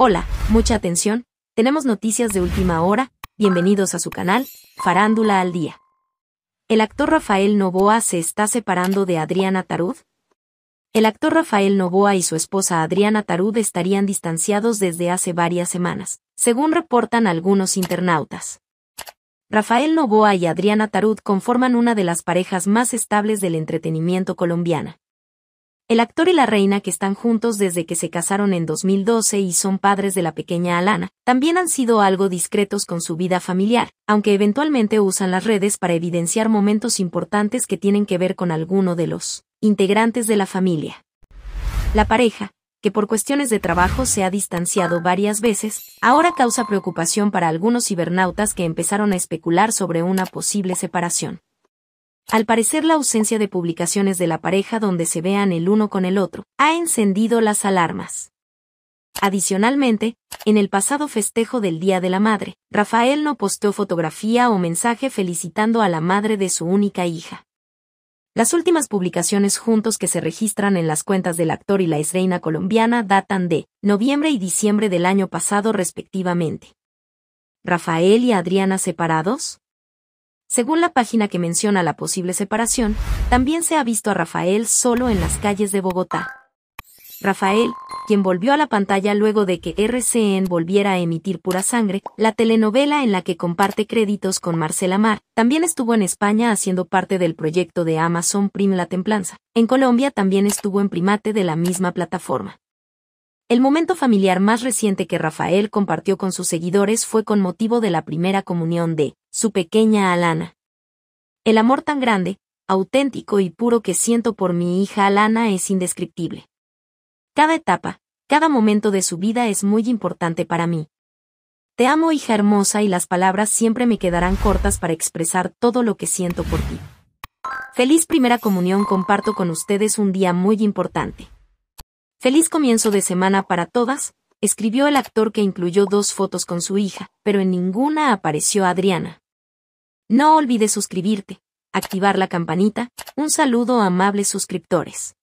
Hola, mucha atención, tenemos noticias de última hora, bienvenidos a su canal, Farándula al Día. El actor Rafael Novoa se está separando de Adriana Tarud. El actor Rafael Novoa y su esposa Adriana Tarud estarían distanciados desde hace varias semanas, según reportan algunos internautas. Rafael Novoa y Adriana Tarud conforman una de las parejas más estables del entretenimiento colombiana. El actor y la reina que están juntos desde que se casaron en 2012 y son padres de la pequeña Alana, también han sido algo discretos con su vida familiar, aunque eventualmente usan las redes para evidenciar momentos importantes que tienen que ver con alguno de los integrantes de la familia. La pareja, que por cuestiones de trabajo se ha distanciado varias veces, ahora causa preocupación para algunos cibernautas que empezaron a especular sobre una posible separación. Al parecer la ausencia de publicaciones de la pareja donde se vean el uno con el otro ha encendido las alarmas. Adicionalmente, en el pasado festejo del Día de la Madre, Rafael no postó fotografía o mensaje felicitando a la madre de su única hija. Las últimas publicaciones juntos que se registran en las cuentas del actor y la esreina colombiana datan de noviembre y diciembre del año pasado respectivamente. ¿Rafael y Adriana separados? Según la página que menciona la posible separación, también se ha visto a Rafael solo en las calles de Bogotá. Rafael, quien volvió a la pantalla luego de que RCN volviera a emitir Pura Sangre, la telenovela en la que comparte créditos con Marcela Mar, también estuvo en España haciendo parte del proyecto de Amazon Prime La Templanza. En Colombia también estuvo en Primate de la misma plataforma. El momento familiar más reciente que Rafael compartió con sus seguidores fue con motivo de la primera comunión de su pequeña Alana. El amor tan grande, auténtico y puro que siento por mi hija Alana es indescriptible. Cada etapa, cada momento de su vida es muy importante para mí. Te amo hija hermosa y las palabras siempre me quedarán cortas para expresar todo lo que siento por ti. Feliz primera comunión comparto con ustedes un día muy importante. Feliz comienzo de semana para todas, escribió el actor que incluyó dos fotos con su hija, pero en ninguna apareció Adriana. No olvides suscribirte, activar la campanita, un saludo a amables suscriptores.